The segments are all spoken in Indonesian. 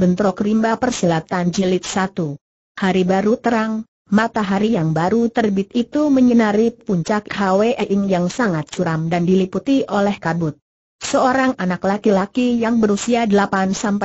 Bentrok Rimba Persilatan Jilid 1 Hari baru terang, matahari yang baru terbit itu menyinari puncak Hwe Ing yang sangat curam dan diliputi oleh kabut. Seorang anak laki-laki yang berusia 8-9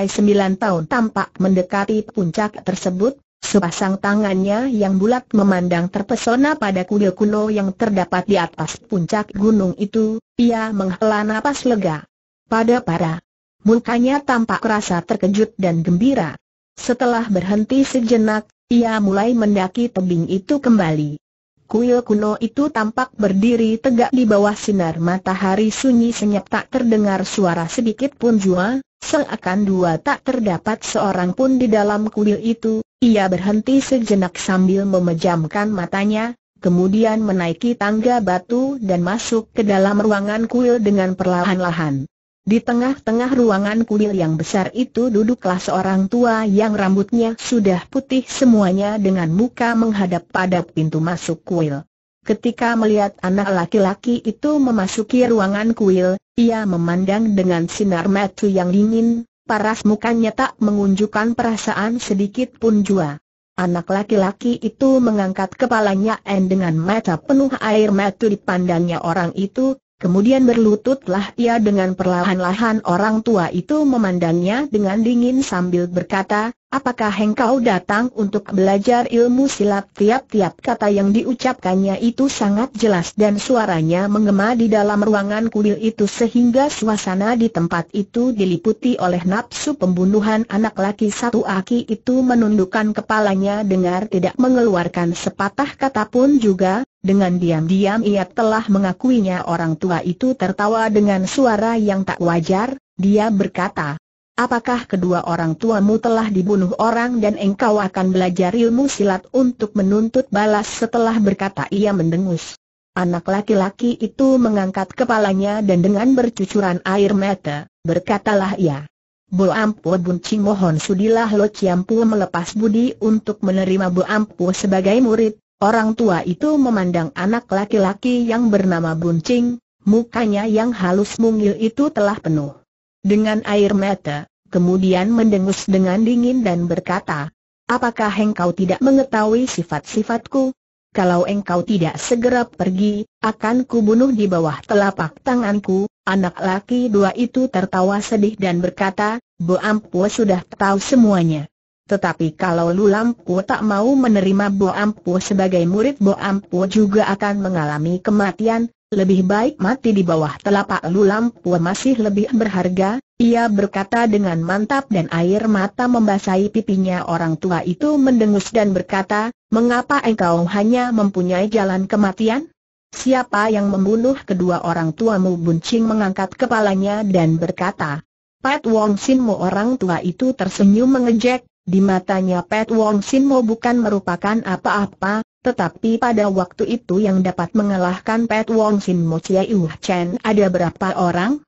tahun tampak mendekati puncak tersebut, sepasang tangannya yang bulat memandang terpesona pada kuil kuno yang terdapat di atas puncak gunung itu, ia menghela napas lega. Pada para mukanya tampak rasa terkejut dan gembira. Setelah berhenti sejenak, ia mulai mendaki tebing itu kembali. Kuil kuno itu tampak berdiri tegak di bawah sinar matahari sunyi senyap tak terdengar suara sedikit pun jua, seakan dua tak terdapat seorang pun di dalam kuil itu, ia berhenti sejenak sambil memejamkan matanya, kemudian menaiki tangga batu dan masuk ke dalam ruangan kuil dengan perlahan-lahan. Di tengah-tengah ruangan kuil yang besar itu duduklah seorang tua yang rambutnya sudah putih semuanya dengan muka menghadap pada pintu masuk kuil. Ketika melihat anak laki-laki itu memasuki ruangan kuil, ia memandang dengan sinar mata yang dingin, paras mukanya tak mengunjukkan perasaan sedikit pun jua. Anak laki-laki itu mengangkat kepalanya dan dengan mata penuh air mata dipandangnya orang itu, Kemudian berlututlah ia dengan perlahan-lahan orang tua itu memandangnya dengan dingin sambil berkata, Apakah engkau datang untuk belajar ilmu silat tiap-tiap kata yang diucapkannya itu sangat jelas dan suaranya menggema di dalam ruangan kuil itu sehingga suasana di tempat itu diliputi oleh nafsu pembunuhan anak laki satu aki itu menundukkan kepalanya dengar tidak mengeluarkan sepatah kata pun juga, dengan diam-diam ia telah mengakuinya orang tua itu tertawa dengan suara yang tak wajar, dia berkata, apakah kedua orang tuamu telah dibunuh orang dan engkau akan belajar ilmu silat untuk menuntut balas setelah berkata ia mendengus. Anak laki-laki itu mengangkat kepalanya dan dengan bercucuran air mata, berkatalah ia. Bu Ampu Bunci mohon sudilah Lo Ciampu melepas budi untuk menerima Bu Ampu sebagai murid. Orang tua itu memandang anak laki-laki yang bernama Buncing, mukanya yang halus mungil itu telah penuh dengan air mata, kemudian mendengus dengan dingin dan berkata, Apakah engkau tidak mengetahui sifat-sifatku? Kalau engkau tidak segera pergi, akan kubunuh di bawah telapak tanganku. Anak laki dua itu tertawa sedih dan berkata, Bu Ampu sudah tahu semuanya. Tetapi kalau Lu Lampu tak mau menerima Bu Ampu sebagai murid, Bu Ampu juga akan mengalami kematian, lebih baik mati di bawah telapak lu lampu masih lebih berharga, ia berkata dengan mantap dan air mata membasahi pipinya orang tua itu mendengus dan berkata, mengapa engkau hanya mempunyai jalan kematian? Siapa yang membunuh kedua orang tuamu buncing mengangkat kepalanya dan berkata, Pat Wong Sin Mo orang tua itu tersenyum mengejek, di matanya Pat Wong Sin Mo bukan merupakan apa-apa, tetapi pada waktu itu yang dapat mengalahkan Pat Wong Sin Mo Chia Yu Chen ada berapa orang?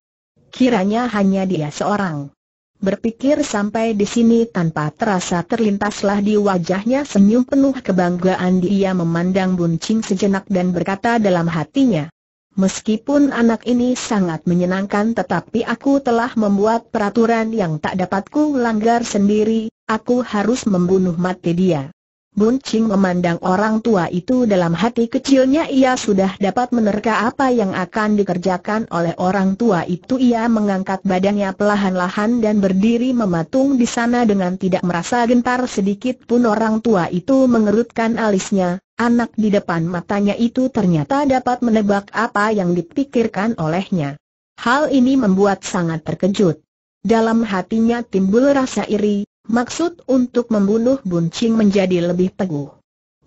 Kiranya hanya dia seorang. Berpikir sampai di sini tanpa terasa terlintaslah di wajahnya senyum penuh kebanggaan dia memandang Bun Ching sejenak dan berkata dalam hatinya. Meskipun anak ini sangat menyenangkan tetapi aku telah membuat peraturan yang tak dapatku langgar sendiri, aku harus membunuh mati dia. Bun Ching memandang orang tua itu dalam hati kecilnya ia sudah dapat menerka apa yang akan dikerjakan oleh orang tua itu ia mengangkat badannya perlahan-lahan dan berdiri mematung di sana dengan tidak merasa gentar sedikit pun orang tua itu mengerutkan alisnya, Anak di depan matanya itu ternyata dapat menebak apa yang dipikirkan olehnya. Hal ini membuat sangat terkejut. Dalam hatinya timbul rasa iri, maksud untuk membunuh Buncing menjadi lebih teguh.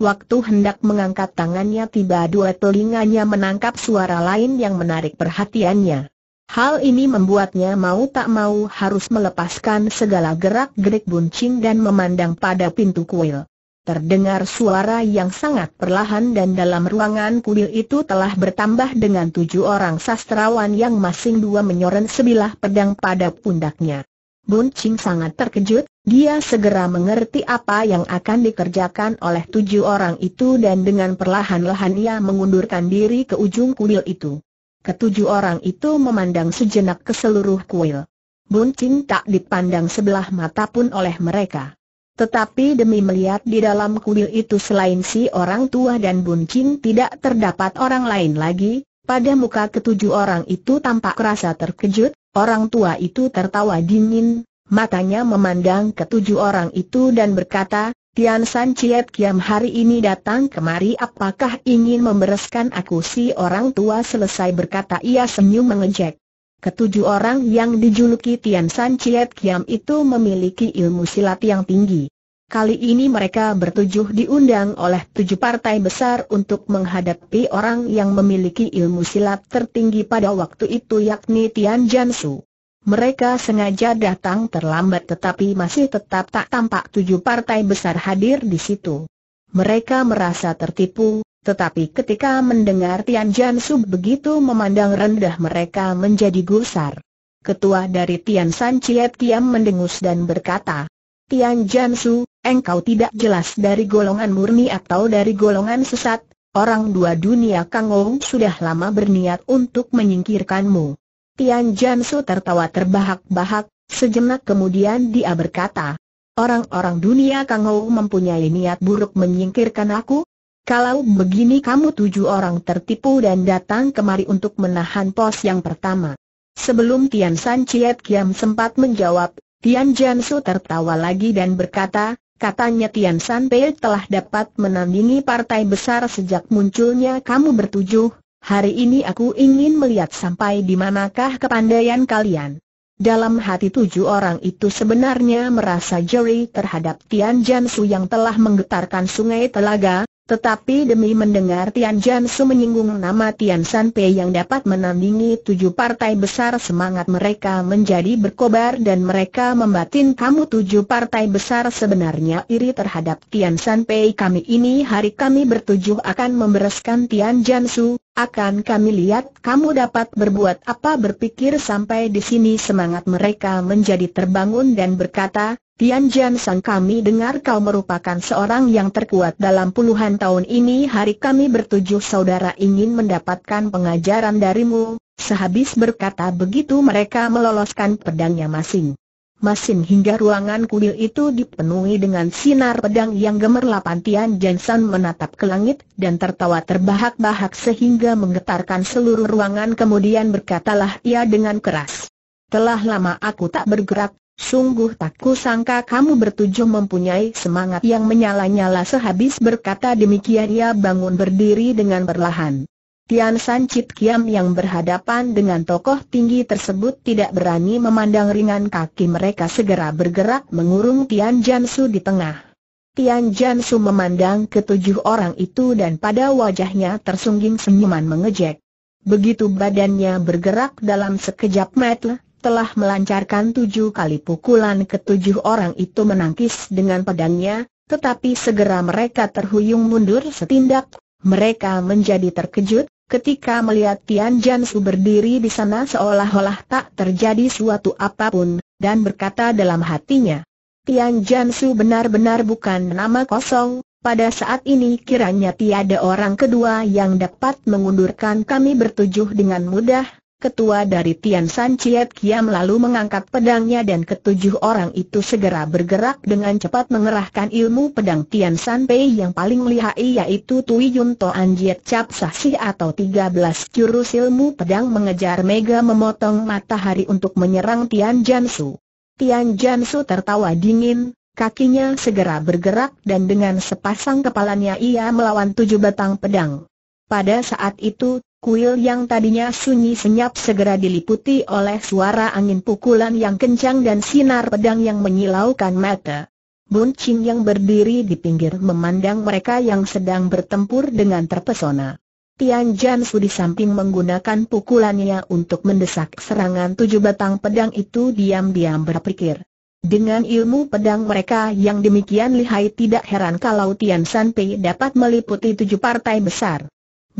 Waktu hendak mengangkat tangannya tiba dua telinganya menangkap suara lain yang menarik perhatiannya. Hal ini membuatnya mau tak mau harus melepaskan segala gerak-gerik buncing dan memandang pada pintu kuil. Terdengar suara yang sangat perlahan dan dalam ruangan kuil itu telah bertambah dengan tujuh orang sastrawan yang masing dua menyoren sebilah pedang pada pundaknya. Bun Ching sangat terkejut, dia segera mengerti apa yang akan dikerjakan oleh tujuh orang itu dan dengan perlahan-lahan ia mengundurkan diri ke ujung kuil itu. Ketujuh orang itu memandang sejenak ke seluruh kuil. Bun Ching tak dipandang sebelah mata pun oleh mereka. Tetapi demi melihat di dalam kuil itu selain si orang tua dan buncing tidak terdapat orang lain lagi, pada muka ketujuh orang itu tampak rasa terkejut, orang tua itu tertawa dingin, matanya memandang ketujuh orang itu dan berkata, Tian San Chiet Kiam hari ini datang kemari apakah ingin membereskan aku si orang tua selesai berkata ia senyum mengejek. Ketujuh orang yang dijuluki Tian San Chiet Kiam itu memiliki ilmu silat yang tinggi. Kali ini mereka bertujuh diundang oleh tujuh partai besar untuk menghadapi orang yang memiliki ilmu silat tertinggi pada waktu itu yakni Tian Jansu. Mereka sengaja datang terlambat tetapi masih tetap tak tampak tujuh partai besar hadir di situ. Mereka merasa tertipu, tetapi ketika mendengar Tian Jan Su begitu memandang rendah mereka menjadi gusar. Ketua dari Tian San Chiet Kiam mendengus dan berkata, Tian Jan Su, engkau tidak jelas dari golongan murni atau dari golongan sesat, orang dua dunia Kang Ong sudah lama berniat untuk menyingkirkanmu. Tian Jan Su tertawa terbahak-bahak, sejenak kemudian dia berkata, Orang-orang dunia Kang Ong mempunyai niat buruk menyingkirkan aku, kalau begini kamu tujuh orang tertipu dan datang kemari untuk menahan pos yang pertama. Sebelum Tian San Chiet Kiam sempat menjawab, Tian Jansu tertawa lagi dan berkata, Katanya Tian San Pei telah dapat menandingi partai besar sejak munculnya kamu bertujuh. Hari ini aku ingin melihat sampai di manakah kepandaian kalian. Dalam hati tujuh orang itu sebenarnya merasa jeri terhadap Tian Jansu yang telah menggetarkan sungai telaga, tetapi demi mendengar Tian Jansu menyinggung nama Tian Sanpei yang dapat menandingi tujuh partai besar semangat mereka menjadi berkobar dan mereka membatin kamu tujuh partai besar sebenarnya iri terhadap Tian Sanpei kami ini hari kami bertujuh akan membereskan Tian Jansu, akan kami lihat kamu dapat berbuat apa berpikir sampai di sini semangat mereka menjadi terbangun dan berkata, Tian Jian Sang kami dengar kau merupakan seorang yang terkuat dalam puluhan tahun ini hari kami bertujuh saudara ingin mendapatkan pengajaran darimu, sehabis berkata begitu mereka meloloskan pedangnya masing. Masin hingga ruangan kuil itu dipenuhi dengan sinar pedang yang gemerlap. Tian Jensen menatap ke langit dan tertawa terbahak-bahak sehingga menggetarkan seluruh ruangan kemudian berkatalah ia dengan keras. Telah lama aku tak bergerak, sungguh tak kusangka kamu bertujuh mempunyai semangat yang menyala-nyala sehabis berkata demikian ia bangun berdiri dengan perlahan. Tian San Chit Kiam yang berhadapan dengan tokoh tinggi tersebut tidak berani memandang ringan kaki mereka segera bergerak mengurung Tian Jansu di tengah. Tian Jansu memandang ketujuh orang itu dan pada wajahnya tersungging senyuman mengejek. Begitu badannya bergerak dalam sekejap mata, telah melancarkan tujuh kali pukulan ketujuh orang itu menangkis dengan pedangnya, tetapi segera mereka terhuyung mundur setindak, mereka menjadi terkejut, Ketika melihat Tian Jansu berdiri di sana seolah-olah tak terjadi suatu apapun, dan berkata dalam hatinya, Tian Jansu benar-benar bukan nama kosong, pada saat ini kiranya tiada orang kedua yang dapat mengundurkan kami bertujuh dengan mudah, ketua dari Tian San Chiet Kiam lalu mengangkat pedangnya dan ketujuh orang itu segera bergerak dengan cepat mengerahkan ilmu pedang Tian San Pei yang paling lihai yaitu Tui Yun Toan Jiet Cap Sasi atau 13 jurus ilmu pedang mengejar mega memotong matahari untuk menyerang Tian Jansu. Tian Jansu tertawa dingin, kakinya segera bergerak dan dengan sepasang kepalanya ia melawan tujuh batang pedang. Pada saat itu Kuil yang tadinya sunyi senyap segera diliputi oleh suara angin pukulan yang kencang dan sinar pedang yang menyilaukan mata. Bun Ching yang berdiri di pinggir memandang mereka yang sedang bertempur dengan terpesona. Tian Su di samping menggunakan pukulannya untuk mendesak serangan tujuh batang pedang itu diam-diam berpikir. Dengan ilmu pedang mereka yang demikian lihai tidak heran kalau Tian Sanpei dapat meliputi tujuh partai besar.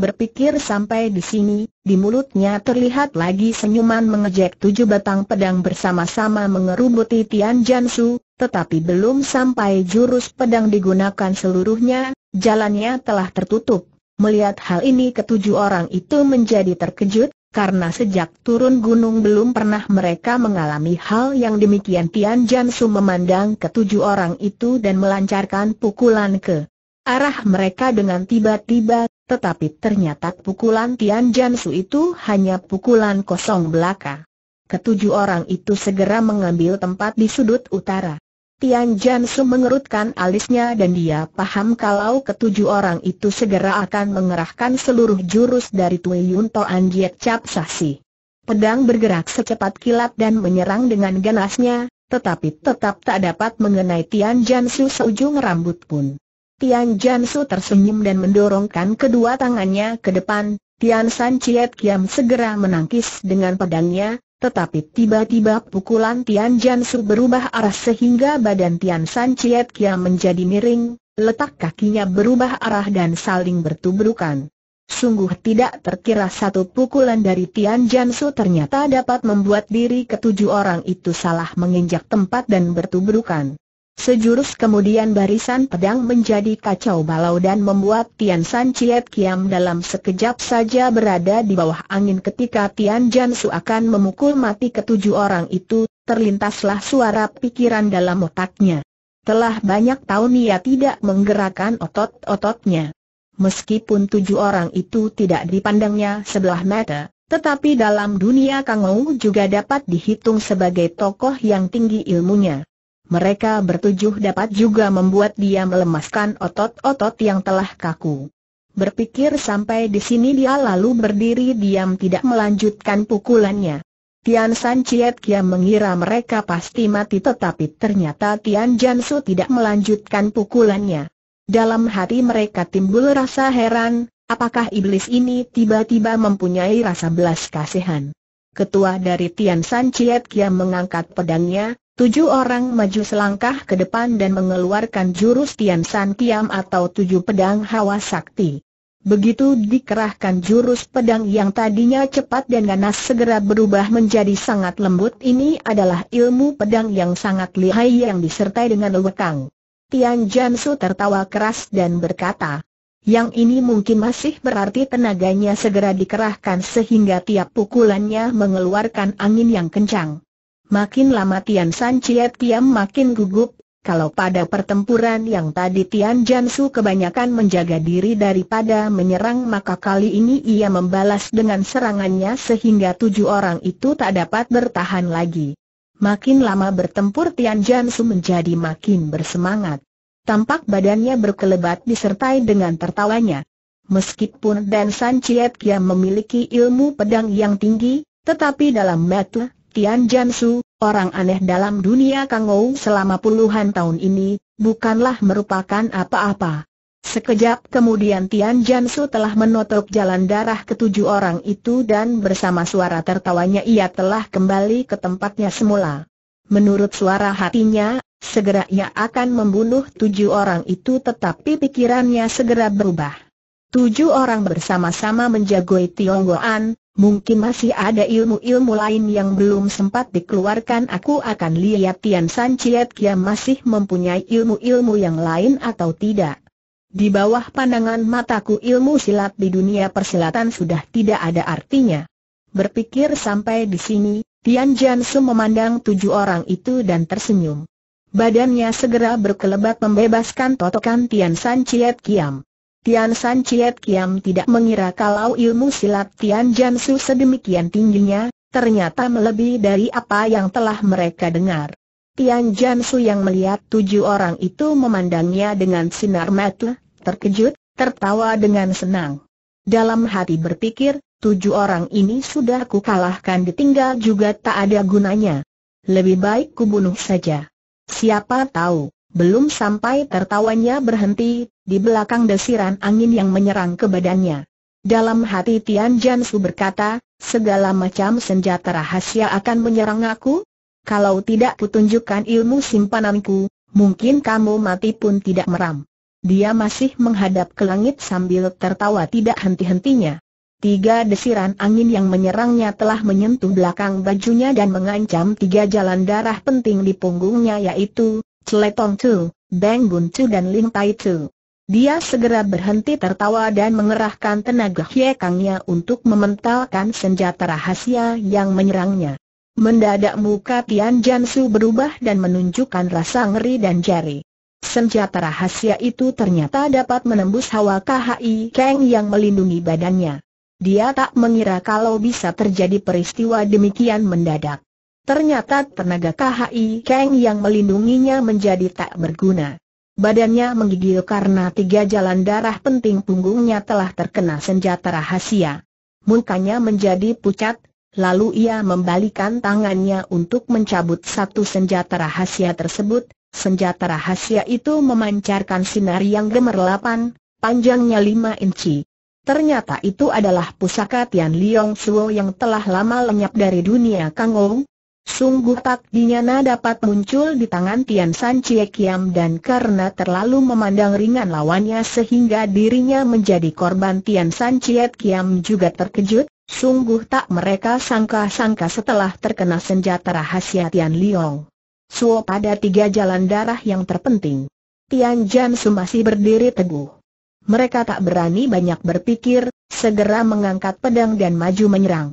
Berpikir sampai di sini, di mulutnya terlihat lagi senyuman mengejek tujuh batang pedang bersama-sama mengerubuti Tian Jansu, tetapi belum sampai jurus pedang digunakan seluruhnya, jalannya telah tertutup. Melihat hal ini ketujuh orang itu menjadi terkejut, karena sejak turun gunung belum pernah mereka mengalami hal yang demikian Tian Jansu memandang ketujuh orang itu dan melancarkan pukulan ke arah mereka dengan tiba-tiba tetapi ternyata pukulan Tian Jansu itu hanya pukulan kosong belaka. Ketujuh orang itu segera mengambil tempat di sudut utara. Tian Jansu mengerutkan alisnya dan dia paham kalau ketujuh orang itu segera akan mengerahkan seluruh jurus dari Tui Yun Toan Jiet Cap Sasi. Pedang bergerak secepat kilat dan menyerang dengan ganasnya, tetapi tetap tak dapat mengenai Tian Jansu seujung rambut pun. Tian Jansu tersenyum dan mendorongkan kedua tangannya ke depan, Tian San Chiet Kiam segera menangkis dengan pedangnya, tetapi tiba-tiba pukulan Tian Jansu berubah arah sehingga badan Tian San Chiet Kiam menjadi miring, letak kakinya berubah arah dan saling bertubrukan. Sungguh tidak terkira satu pukulan dari Tian Jansu ternyata dapat membuat diri ketujuh orang itu salah menginjak tempat dan bertubrukan. Sejurus kemudian barisan pedang menjadi kacau balau dan membuat Tian San Chiet Kiam dalam sekejap saja berada di bawah angin ketika Tian Jan Su akan memukul mati ketujuh orang itu, terlintaslah suara pikiran dalam otaknya. Telah banyak tahun ia tidak menggerakkan otot-ototnya. Meskipun tujuh orang itu tidak dipandangnya sebelah mata, tetapi dalam dunia Ou juga dapat dihitung sebagai tokoh yang tinggi ilmunya mereka bertujuh dapat juga membuat dia melemaskan otot-otot yang telah kaku. Berpikir sampai di sini dia lalu berdiri diam tidak melanjutkan pukulannya. Tian San Chiet Kia mengira mereka pasti mati tetapi ternyata Tian Su tidak melanjutkan pukulannya. Dalam hati mereka timbul rasa heran, apakah iblis ini tiba-tiba mempunyai rasa belas kasihan. Ketua dari Tian San Chiet Kia mengangkat pedangnya, Tujuh orang maju selangkah ke depan dan mengeluarkan jurus Tian San Kiam atau tujuh pedang hawa sakti. Begitu dikerahkan jurus pedang yang tadinya cepat dan ganas segera berubah menjadi sangat lembut ini adalah ilmu pedang yang sangat lihai yang disertai dengan lekang. Tian Jansu tertawa keras dan berkata, yang ini mungkin masih berarti tenaganya segera dikerahkan sehingga tiap pukulannya mengeluarkan angin yang kencang. Makin lama Tian San Chie Kiam makin gugup, kalau pada pertempuran yang tadi Tian Jansu kebanyakan menjaga diri daripada menyerang maka kali ini ia membalas dengan serangannya sehingga tujuh orang itu tak dapat bertahan lagi. Makin lama bertempur Tian Jansu menjadi makin bersemangat. Tampak badannya berkelebat disertai dengan tertawanya. Meskipun Dan San Chie Kiam memiliki ilmu pedang yang tinggi, tetapi dalam metu Tian Jansu, orang aneh dalam dunia Kangou selama puluhan tahun ini, bukanlah merupakan apa-apa. Sekejap kemudian Tian Jansu telah menotok jalan darah ketujuh orang itu dan bersama suara tertawanya ia telah kembali ke tempatnya semula. Menurut suara hatinya, segera ia akan membunuh tujuh orang itu tetapi pikirannya segera berubah. Tujuh orang bersama-sama menjagoi Tionggoan, Mungkin masih ada ilmu-ilmu lain yang belum sempat dikeluarkan Aku akan lihat Tian San Chiat Kia masih mempunyai ilmu-ilmu yang lain atau tidak Di bawah pandangan mataku ilmu silat di dunia persilatan sudah tidak ada artinya Berpikir sampai di sini, Tian Jian Su memandang tujuh orang itu dan tersenyum Badannya segera berkelebat membebaskan totokan Tian San Chiat Kiam Tian San Chiet Kiam tidak mengira kalau ilmu silat Tian Jansu sedemikian tingginya, ternyata melebihi dari apa yang telah mereka dengar. Tian Jansu yang melihat tujuh orang itu memandangnya dengan sinar mata, terkejut, tertawa dengan senang. Dalam hati berpikir, tujuh orang ini sudah kukalahkan ditinggal juga tak ada gunanya. Lebih baik kubunuh saja. Siapa tahu, belum sampai tertawanya berhenti, di belakang desiran angin yang menyerang ke badannya. Dalam hati Tian Jansu berkata, segala macam senjata rahasia akan menyerang aku? Kalau tidak kutunjukkan ilmu simpananku, mungkin kamu mati pun tidak meram. Dia masih menghadap ke langit sambil tertawa tidak henti-hentinya. Tiga desiran angin yang menyerangnya telah menyentuh belakang bajunya dan mengancam tiga jalan darah penting di punggungnya yaitu, Cletong Tu, Bang Bun Tu dan Ling Tai Tu. Dia segera berhenti tertawa dan mengerahkan tenaga hiekangnya untuk mementalkan senjata rahasia yang menyerangnya. Mendadak muka Tian Jansu berubah dan menunjukkan rasa ngeri dan jari. Senjata rahasia itu ternyata dapat menembus hawa KHI Kang yang melindungi badannya. Dia tak mengira kalau bisa terjadi peristiwa demikian mendadak. Ternyata tenaga KHI Kang yang melindunginya menjadi tak berguna badannya menggigil karena tiga jalan darah penting punggungnya telah terkena senjata rahasia. Mukanya menjadi pucat, lalu ia membalikan tangannya untuk mencabut satu senjata rahasia tersebut. Senjata rahasia itu memancarkan sinar yang gemerlapan, panjangnya lima inci. Ternyata itu adalah pusaka Tian Liong Suo yang telah lama lenyap dari dunia Kangong. Sungguh tak dinyana dapat muncul di tangan Tian San Chie Kiam dan karena terlalu memandang ringan lawannya sehingga dirinya menjadi korban Tian San Chie Kiam juga terkejut, sungguh tak mereka sangka-sangka setelah terkena senjata rahasia Tian Liong. Suo pada tiga jalan darah yang terpenting. Tian Jan Su masih berdiri teguh. Mereka tak berani banyak berpikir, segera mengangkat pedang dan maju menyerang.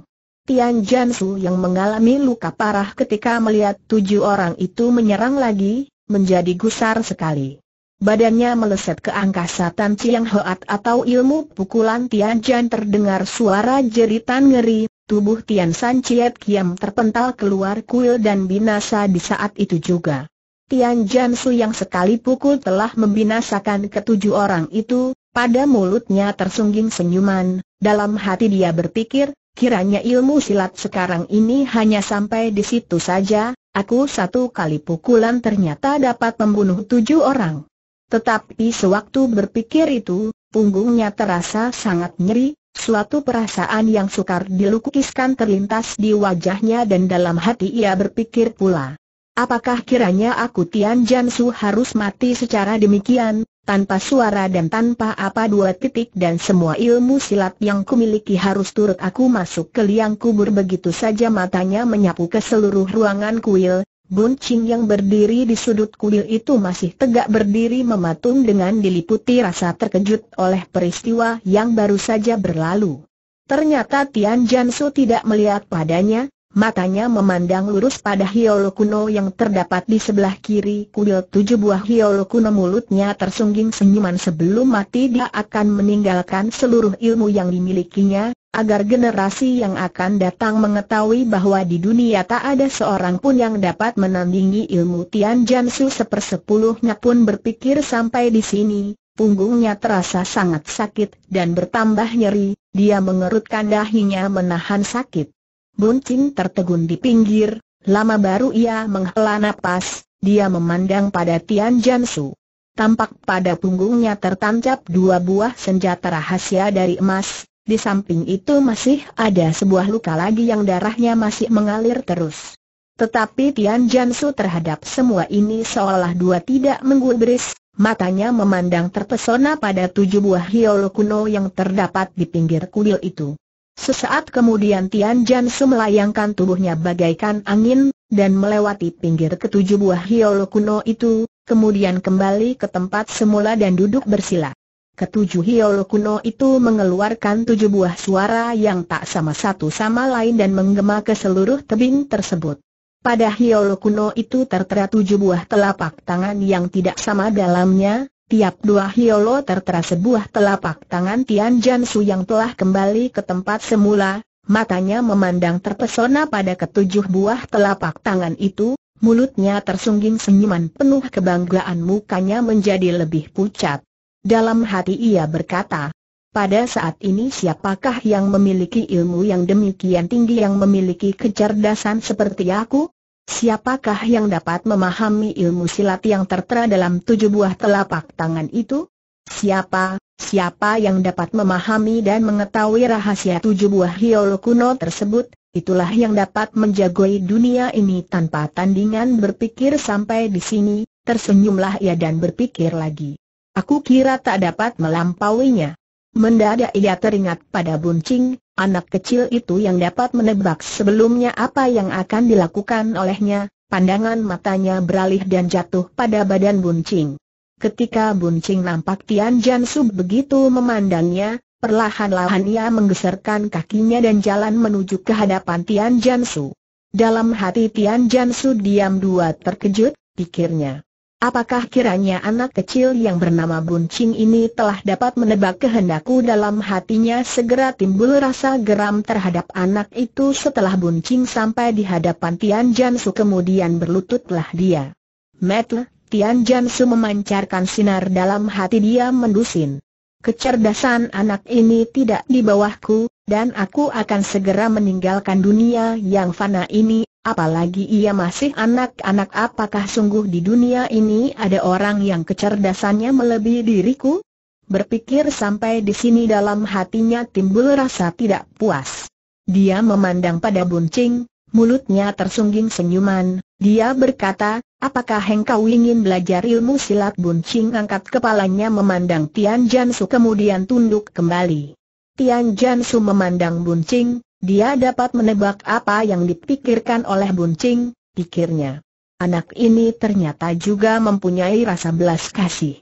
Tian Jansu yang mengalami luka parah ketika melihat tujuh orang itu menyerang lagi, menjadi gusar sekali. Badannya meleset ke angkasa Tan Chiang Hoat atau ilmu pukulan Tian Jan terdengar suara jeritan ngeri, tubuh Tian San Chiet Kiam terpental keluar kuil dan binasa di saat itu juga. Tian Jan Su yang sekali pukul telah membinasakan ketujuh orang itu, pada mulutnya tersungging senyuman, dalam hati dia berpikir, Kiranya ilmu silat sekarang ini hanya sampai di situ saja, aku satu kali pukulan ternyata dapat membunuh tujuh orang. Tetapi sewaktu berpikir itu, punggungnya terasa sangat nyeri, suatu perasaan yang sukar dilukiskan terlintas di wajahnya dan dalam hati ia berpikir pula. Apakah kiranya aku Tian Jansu harus mati secara demikian, tanpa suara dan tanpa apa dua titik dan semua ilmu silat yang kumiliki harus turut aku masuk ke liang kubur begitu saja matanya menyapu ke seluruh ruangan kuil, buncing yang berdiri di sudut kuil itu masih tegak berdiri mematung dengan diliputi rasa terkejut oleh peristiwa yang baru saja berlalu. Ternyata Tian Jansu tidak melihat padanya, matanya memandang lurus pada Hiolo kuno yang terdapat di sebelah kiri kuil tujuh buah Hiolo kuno mulutnya tersungging senyuman sebelum mati dia akan meninggalkan seluruh ilmu yang dimilikinya, agar generasi yang akan datang mengetahui bahwa di dunia tak ada seorang pun yang dapat menandingi ilmu Tian Jansu sepersepuluhnya pun berpikir sampai di sini, punggungnya terasa sangat sakit dan bertambah nyeri, dia mengerutkan dahinya menahan sakit. Buncing tertegun di pinggir, lama baru ia menghela napas, dia memandang pada Tian Jansu. Tampak pada punggungnya tertancap dua buah senjata rahasia dari emas, di samping itu masih ada sebuah luka lagi yang darahnya masih mengalir terus. Tetapi Tian Jansu terhadap semua ini seolah dua tidak menggubris, matanya memandang terpesona pada tujuh buah hiol kuno yang terdapat di pinggir kuil itu. Sesaat kemudian Tian Jansu melayangkan tubuhnya bagaikan angin, dan melewati pinggir ketujuh buah hiolo kuno itu, kemudian kembali ke tempat semula dan duduk bersila. Ketujuh hiolo kuno itu mengeluarkan tujuh buah suara yang tak sama satu sama lain dan menggema ke seluruh tebing tersebut. Pada hiolo kuno itu tertera tujuh buah telapak tangan yang tidak sama dalamnya, Tiap dua hiolo tertera sebuah telapak tangan Tian Jansu yang telah kembali ke tempat semula, matanya memandang terpesona pada ketujuh buah telapak tangan itu, mulutnya tersungging senyuman penuh kebanggaan mukanya menjadi lebih pucat. Dalam hati ia berkata, pada saat ini siapakah yang memiliki ilmu yang demikian tinggi yang memiliki kecerdasan seperti aku? Siapakah yang dapat memahami ilmu silat yang tertera dalam tujuh buah telapak tangan itu? Siapa, siapa yang dapat memahami dan mengetahui rahasia tujuh buah hiolo kuno tersebut? Itulah yang dapat menjagoi dunia ini tanpa tandingan berpikir sampai di sini, tersenyumlah ia dan berpikir lagi. Aku kira tak dapat melampauinya. Mendadak ia teringat pada buncing, anak kecil itu yang dapat menebak sebelumnya apa yang akan dilakukan olehnya, pandangan matanya beralih dan jatuh pada badan buncing. Ketika buncing nampak Tian Jansu begitu memandangnya, perlahan-lahan ia menggeserkan kakinya dan jalan menuju ke hadapan Tian Jansu. Dalam hati Tian Jansu diam dua terkejut, pikirnya. Apakah kiranya anak kecil yang bernama Buncing ini telah dapat menebak kehendakku dalam hatinya segera timbul rasa geram terhadap anak itu setelah Buncing sampai di hadapan Tian Jansu kemudian berlututlah dia. Metle, Tian Jansu memancarkan sinar dalam hati dia mendusin. Kecerdasan anak ini tidak di bawahku, dan aku akan segera meninggalkan dunia yang fana ini Apalagi ia masih anak-anak apakah sungguh di dunia ini ada orang yang kecerdasannya melebihi diriku? Berpikir sampai di sini dalam hatinya timbul rasa tidak puas. Dia memandang pada buncing, mulutnya tersungging senyuman, dia berkata, apakah engkau ingin belajar ilmu silat buncing angkat kepalanya memandang Tian Jansu kemudian tunduk kembali. Tian Jansu memandang buncing, dia dapat menebak apa yang dipikirkan oleh Buncing, pikirnya. Anak ini ternyata juga mempunyai rasa belas kasih.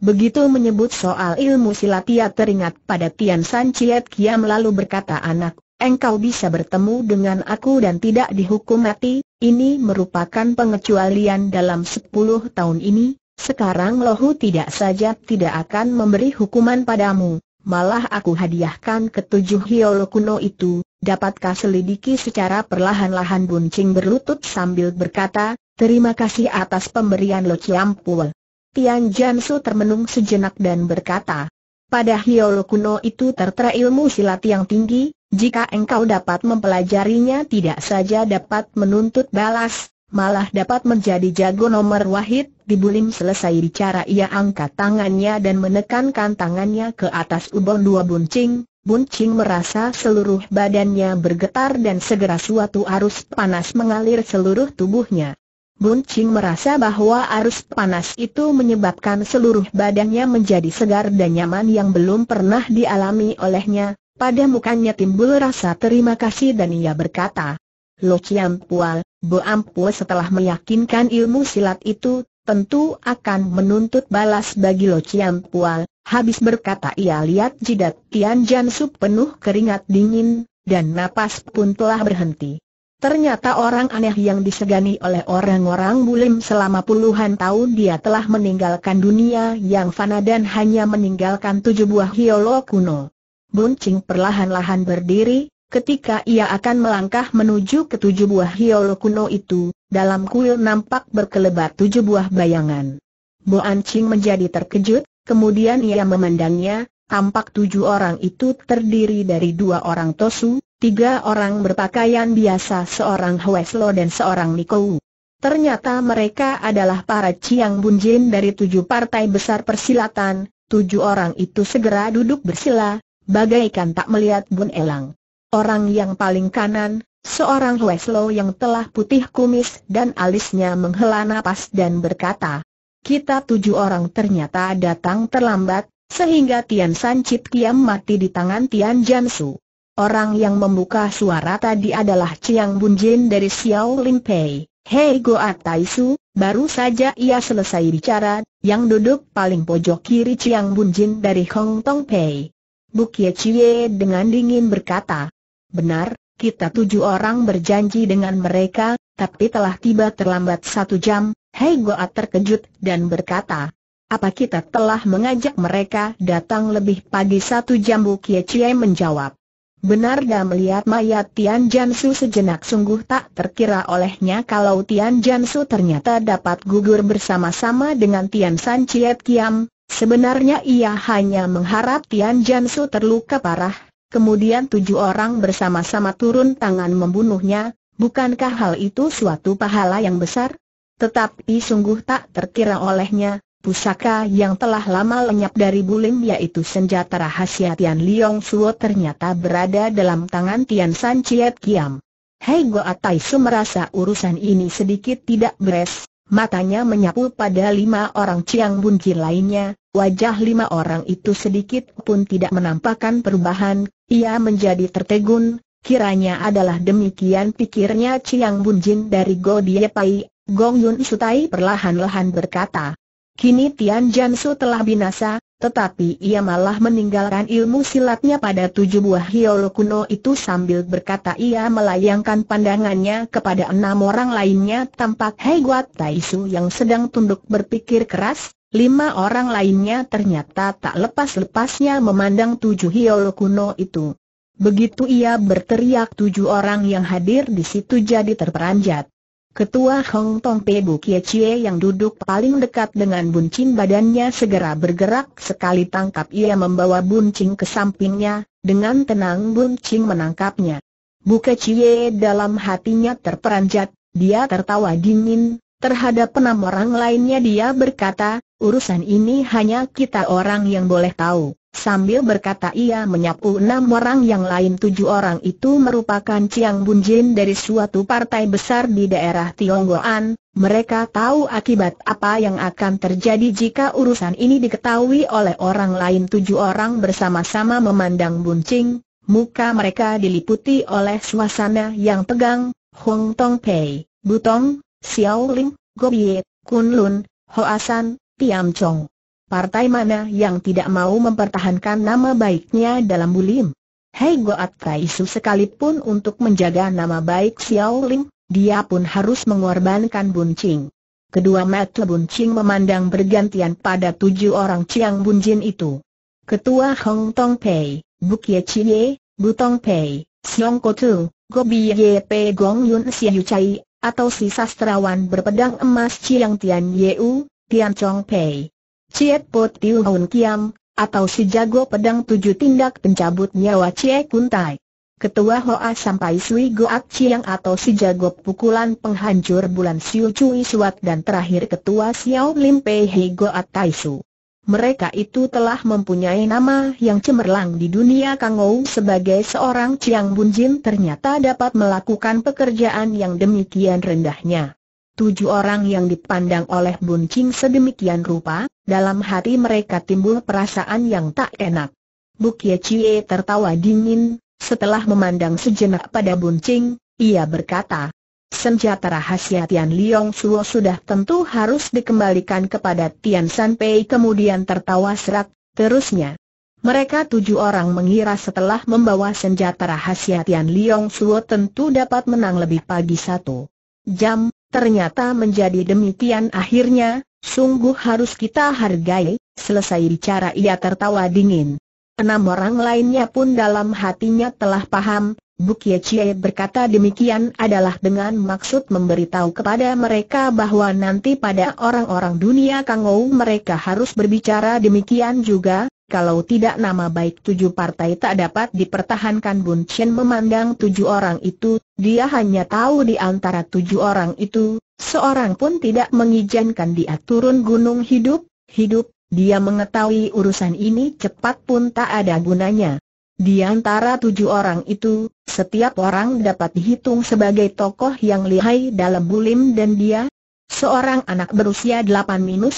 Begitu menyebut soal ilmu silat ia teringat pada Tian San Chiet Kiam lalu berkata anak, engkau bisa bertemu dengan aku dan tidak dihukum mati, ini merupakan pengecualian dalam 10 tahun ini, sekarang lohu tidak saja tidak akan memberi hukuman padamu, malah aku hadiahkan ketujuh hiolo kuno itu, Dapatkah selidiki secara perlahan-lahan Buncing berlutut sambil berkata, terima kasih atas pemberian Lo Chiam Pua. Tian Su termenung sejenak dan berkata, pada Hiolo kuno itu tertera ilmu silat yang tinggi, jika engkau dapat mempelajarinya tidak saja dapat menuntut balas, malah dapat menjadi jago nomor wahid, dibulim selesai bicara ia angkat tangannya dan menekankan tangannya ke atas ubon dua buncing, Bun Ching merasa seluruh badannya bergetar dan segera suatu arus panas mengalir seluruh tubuhnya. Bun Ching merasa bahwa arus panas itu menyebabkan seluruh badannya menjadi segar dan nyaman yang belum pernah dialami olehnya, pada mukanya timbul rasa terima kasih dan ia berkata, Lo Chiam Pual, Bo Ampua setelah meyakinkan ilmu silat itu, tentu akan menuntut balas bagi Lo Chiang Pual. Habis berkata ia lihat jidat Tian Jan Su penuh keringat dingin, dan napas pun telah berhenti. Ternyata orang aneh yang disegani oleh orang-orang bulim selama puluhan tahun dia telah meninggalkan dunia yang fana dan hanya meninggalkan tujuh buah hiolo kuno. Buncing perlahan-lahan berdiri, Ketika ia akan melangkah menuju ke tujuh buah hiol kuno itu, dalam kuil nampak berkelebat tujuh buah bayangan. Bo Ancing menjadi terkejut, kemudian ia memandangnya, tampak tujuh orang itu terdiri dari dua orang Tosu, tiga orang berpakaian biasa seorang Hweslo dan seorang Nikou. Ternyata mereka adalah para Chiang Bunjin dari tujuh partai besar persilatan, tujuh orang itu segera duduk bersila, bagaikan tak melihat Bun Elang. Orang yang paling kanan, seorang Weslow yang telah putih kumis dan alisnya menghela napas dan berkata, kita tujuh orang ternyata datang terlambat, sehingga Tian San Chit Kiam mati di tangan Tian Su. Orang yang membuka suara tadi adalah Chiang Bun Jin dari Xiao Lim Pei. Hei Goa Su, baru saja ia selesai bicara, yang duduk paling pojok kiri Chiang Bun Jin dari Hong Tong Pei. Bukie Chie dengan dingin berkata, Benar, kita tujuh orang berjanji dengan mereka, tapi telah tiba terlambat satu jam, Hei Goa terkejut dan berkata, apa kita telah mengajak mereka datang lebih pagi satu jam Bu Kie Cie menjawab. Benar dah melihat mayat Tian Jansu sejenak sungguh tak terkira olehnya kalau Tian Jansu ternyata dapat gugur bersama-sama dengan Tian San Chiet Kiam, sebenarnya ia hanya mengharap Tian Jansu terluka parah, kemudian tujuh orang bersama-sama turun tangan membunuhnya, bukankah hal itu suatu pahala yang besar? Tetapi sungguh tak terkira olehnya, pusaka yang telah lama lenyap dari Bulim yaitu senjata rahasia Tian Liong Suo ternyata berada dalam tangan Tian San Chiet Kiam. Hei Goa Tai Su merasa urusan ini sedikit tidak beres, matanya menyapu pada lima orang Chiang Bun Ki lainnya, wajah lima orang itu sedikit pun tidak menampakkan perubahan, ia menjadi tertegun, kiranya adalah demikian pikirnya Chiang Bunjin dari Go Die Pai, Gong Yun Sutai perlahan-lahan berkata. Kini Tian Su telah binasa, tetapi ia malah meninggalkan ilmu silatnya pada tujuh buah hiolo kuno itu sambil berkata ia melayangkan pandangannya kepada enam orang lainnya tampak Hei Guat Tai Su yang sedang tunduk berpikir keras, Lima orang lainnya ternyata tak lepas-lepasnya memandang tujuh hiol kuno itu. Begitu ia berteriak tujuh orang yang hadir di situ jadi terperanjat. Ketua Hong Tong Pebu Kie Chie yang duduk paling dekat dengan buncin badannya segera bergerak sekali tangkap ia membawa buncing ke sampingnya, dengan tenang buncing menangkapnya. Buke Chie dalam hatinya terperanjat, dia tertawa dingin, Terhadap enam orang lainnya dia berkata, urusan ini hanya kita orang yang boleh tahu. Sambil berkata ia menyapu enam orang yang lain tujuh orang itu merupakan Chiang Jin dari suatu partai besar di daerah Tionggoan, mereka tahu akibat apa yang akan terjadi jika urusan ini diketahui oleh orang lain tujuh orang bersama-sama memandang buncing, muka mereka diliputi oleh suasana yang tegang, Hong Tong Pei, Butong, Xiao Kun Lun, Kunlun, Hoasan, Tiam Chong. Partai mana yang tidak mau mempertahankan nama baiknya dalam bulim? Hei Goat Su sekalipun untuk menjaga nama baik Xiao Ling, dia pun harus mengorbankan buncing. Kedua mata Qing memandang bergantian pada tujuh orang Chiang Jin itu. Ketua Hong Tong Pei, Bukia Kie Chie, Bu Tong Pei, Siong Kotu, Gobi Ye Pe Gong Yun Siu Chai, atau si sastrawan berpedang emas Chiang Tian Yeu, Tian Chong Pei. Ciet Po Tiu Hun Kiam, atau si jago pedang tujuh tindak pencabut nyawa Kun Kuntai. Ketua Hoa sampai Sui Goak Chiang atau si jago pukulan penghancur bulan Siu Cui Suat dan terakhir ketua Xiao Lim Pei Hei Goat Su mereka itu telah mempunyai nama yang cemerlang di dunia Kangou sebagai seorang Chiang Bunjin ternyata dapat melakukan pekerjaan yang demikian rendahnya. Tujuh orang yang dipandang oleh Bun Ching sedemikian rupa, dalam hati mereka timbul perasaan yang tak enak. Bukie Chie tertawa dingin, setelah memandang sejenak pada Bun Ching, ia berkata, senjata rahasia Tian Liong Suo sudah tentu harus dikembalikan kepada Tian San Pei kemudian tertawa serak, terusnya. Mereka tujuh orang mengira setelah membawa senjata rahasia Tian Liong Suo tentu dapat menang lebih pagi satu jam, ternyata menjadi demikian akhirnya, sungguh harus kita hargai, selesai bicara ia tertawa dingin. Enam orang lainnya pun dalam hatinya telah paham, Bukie Cie berkata demikian adalah dengan maksud memberitahu kepada mereka bahwa nanti pada orang-orang dunia Kangou mereka harus berbicara demikian juga, kalau tidak nama baik tujuh partai tak dapat dipertahankan Bun Chen memandang tujuh orang itu, dia hanya tahu di antara tujuh orang itu, seorang pun tidak mengizinkan dia turun gunung hidup, hidup, dia mengetahui urusan ini cepat pun tak ada gunanya. Di antara tujuh orang itu, setiap orang dapat dihitung sebagai tokoh yang lihai dalam bulim dan dia, seorang anak berusia 8-9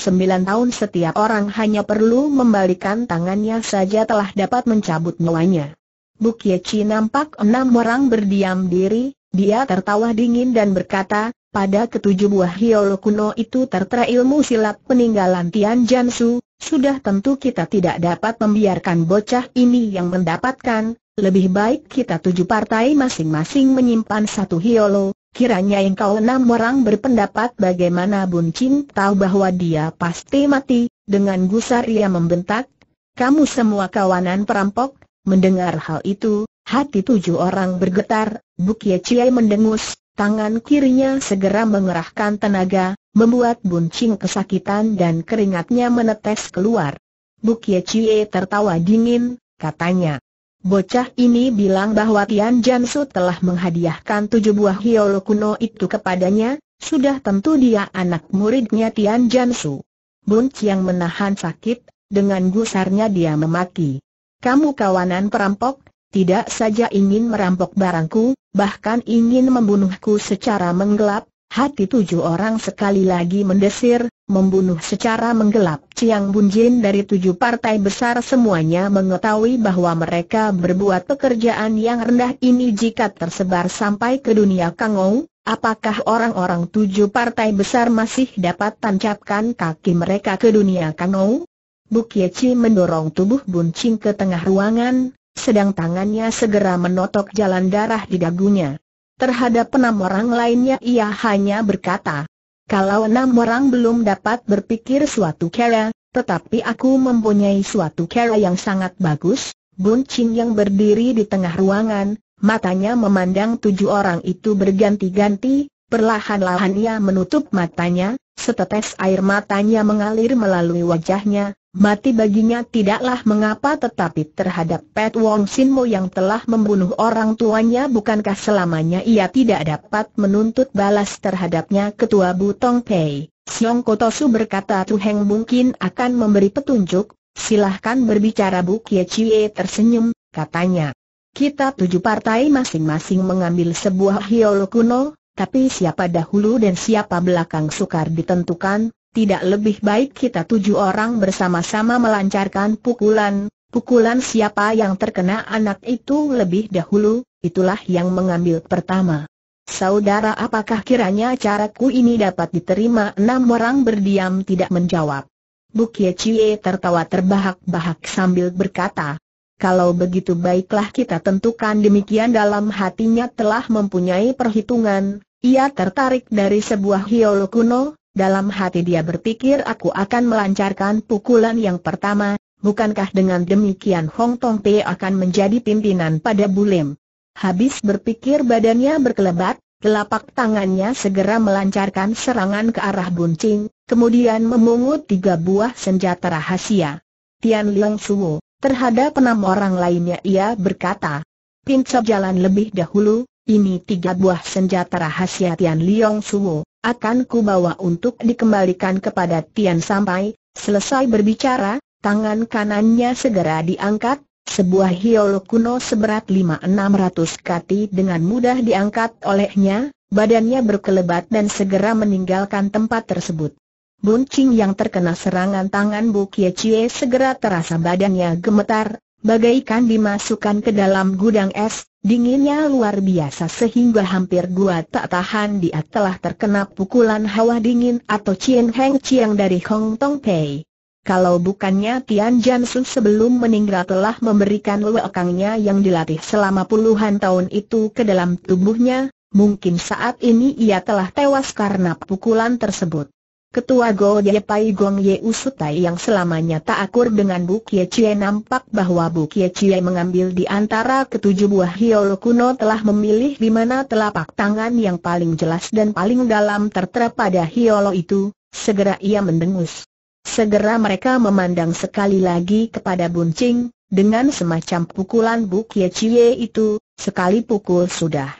tahun setiap orang hanya perlu membalikan tangannya saja telah dapat mencabut nyawanya. Buk Yeci nampak enam orang berdiam diri, dia tertawa dingin dan berkata, pada ketujuh buah hiol kuno itu tertera ilmu silat peninggalan Tian Jansu, sudah tentu kita tidak dapat membiarkan bocah ini yang mendapatkan, lebih baik kita tujuh partai masing-masing menyimpan satu hiolo, kiranya engkau enam orang berpendapat bagaimana Bun Chin tahu bahwa dia pasti mati, dengan gusar ia membentak, kamu semua kawanan perampok, mendengar hal itu, hati tujuh orang bergetar, Bukia Cie mendengus, Tangan kirinya segera mengerahkan tenaga, membuat buncing kesakitan dan keringatnya menetes keluar. Bukie Cie tertawa dingin, katanya. Bocah ini bilang bahwa Tian Jansu telah menghadiahkan tujuh buah hiolo kuno itu kepadanya, sudah tentu dia anak muridnya Tian Jansu. Bun Chiang menahan sakit, dengan gusarnya dia memaki. Kamu kawanan perampok, tidak saja ingin merampok barangku, bahkan ingin membunuhku secara menggelap, hati tujuh orang sekali lagi mendesir, membunuh secara menggelap. Ciang Bunjin dari tujuh partai besar semuanya mengetahui bahwa mereka berbuat pekerjaan yang rendah ini jika tersebar sampai ke dunia Kangou, Apakah orang-orang tujuh partai besar masih dapat tancapkan kaki mereka ke dunia Kangou? Bukieci mendorong tubuh Buncing ke tengah ruangan, sedang tangannya segera menotok jalan darah di dagunya. Terhadap enam orang lainnya ia hanya berkata, kalau enam orang belum dapat berpikir suatu cara, tetapi aku mempunyai suatu cara yang sangat bagus, Bun Ching yang berdiri di tengah ruangan, matanya memandang tujuh orang itu berganti-ganti, perlahan-lahan ia menutup matanya, setetes air matanya mengalir melalui wajahnya, Mati baginya tidaklah mengapa tetapi terhadap Pat Wong Sin Mo yang telah membunuh orang tuanya bukankah selamanya ia tidak dapat menuntut balas terhadapnya ketua Butong Pei. Siong Kotosu berkata Tu Heng mungkin akan memberi petunjuk, silahkan berbicara Bu Kie Chie tersenyum, katanya. Kita tujuh partai masing-masing mengambil sebuah hiol kuno, tapi siapa dahulu dan siapa belakang sukar ditentukan, tidak lebih baik kita tujuh orang bersama-sama melancarkan pukulan, pukulan siapa yang terkena anak itu lebih dahulu, itulah yang mengambil pertama. Saudara apakah kiranya caraku ini dapat diterima enam orang berdiam tidak menjawab. Bukia Cie tertawa terbahak-bahak sambil berkata, kalau begitu baiklah kita tentukan demikian dalam hatinya telah mempunyai perhitungan, ia tertarik dari sebuah hiolo kuno, dalam hati dia berpikir aku akan melancarkan pukulan yang pertama, bukankah dengan demikian Hong Tong Pei akan menjadi pimpinan pada Bulim. Habis berpikir badannya berkelebat, telapak tangannya segera melancarkan serangan ke arah buncing, kemudian memungut tiga buah senjata rahasia. Tian Liang Suo, terhadap enam orang lainnya ia berkata, Pincap jalan lebih dahulu, ini tiga buah senjata rahasia Tian Liang Suo, akan ku bawa untuk dikembalikan kepada Tian sampai, selesai berbicara, tangan kanannya segera diangkat, sebuah hiol kuno seberat 5-600 kati dengan mudah diangkat olehnya, badannya berkelebat dan segera meninggalkan tempat tersebut. Buncing yang terkena serangan tangan Bu Kie Cie segera terasa badannya gemetar, bagaikan dimasukkan ke dalam gudang es, Dinginnya luar biasa sehingga hampir gua tak tahan dia telah terkena pukulan hawa dingin atau Cien Heng Chiang dari Hong Tong Pei. Kalau bukannya Tian Su sebelum meninggal telah memberikan luekangnya yang dilatih selama puluhan tahun itu ke dalam tubuhnya, mungkin saat ini ia telah tewas karena pukulan tersebut. Ketua Go Pai Gong Ye Usutai yang selamanya tak akur dengan Bu Kie Chie nampak bahwa Bu Kie Chie mengambil di antara ketujuh buah hiol kuno telah memilih di mana telapak tangan yang paling jelas dan paling dalam tertera pada hiolo itu, segera ia mendengus. Segera mereka memandang sekali lagi kepada Buncing, dengan semacam pukulan Bu Kie Chie itu, sekali pukul sudah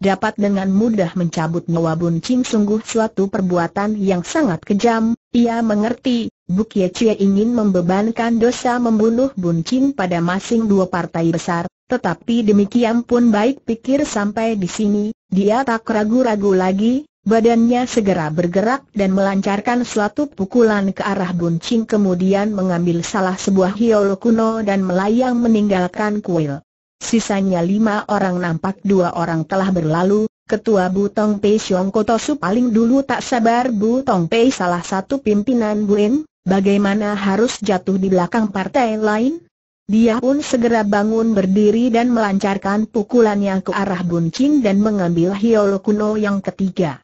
dapat dengan mudah mencabut nyawa Bun Ching sungguh suatu perbuatan yang sangat kejam, ia mengerti, Buk Ye Chie ingin membebankan dosa membunuh Bun Ching pada masing dua partai besar, tetapi demikian pun baik pikir sampai di sini, dia tak ragu-ragu lagi, Badannya segera bergerak dan melancarkan suatu pukulan ke arah Bun Ching kemudian mengambil salah sebuah hiolo kuno dan melayang meninggalkan kuil. Sisanya lima orang nampak dua orang telah berlalu, Ketua Butong Pei Siong Kotosu paling dulu tak sabar Butong Pei salah satu pimpinan Buin, bagaimana harus jatuh di belakang partai lain? Dia pun segera bangun berdiri dan melancarkan pukulannya ke arah Buncing dan mengambil Hiolo Kuno yang ketiga.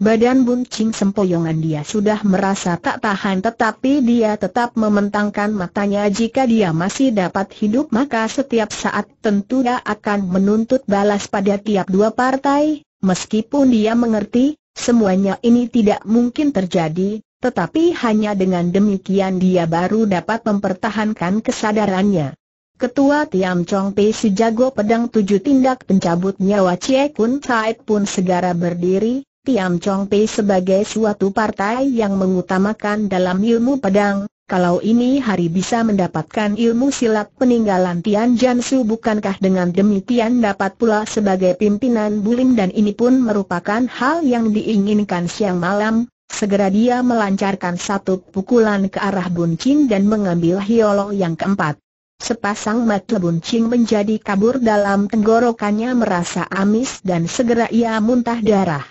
Badan buncing sempoyongan dia sudah merasa tak tahan tetapi dia tetap mementangkan matanya jika dia masih dapat hidup maka setiap saat tentu dia akan menuntut balas pada tiap dua partai, meskipun dia mengerti, semuanya ini tidak mungkin terjadi, tetapi hanya dengan demikian dia baru dapat mempertahankan kesadarannya. Ketua Tiam Chong Pei si jago pedang tujuh tindak pencabut nyawa Cie Kun pun segera berdiri, Tiam Chong Pei sebagai suatu partai yang mengutamakan dalam ilmu pedang, kalau ini hari bisa mendapatkan ilmu silat peninggalan Tian Jansu bukankah dengan demikian dapat pula sebagai pimpinan Bulim dan ini pun merupakan hal yang diinginkan siang malam, segera dia melancarkan satu pukulan ke arah Qing dan mengambil hiolo yang keempat. Sepasang mata Buncing menjadi kabur dalam tenggorokannya merasa amis dan segera ia muntah darah.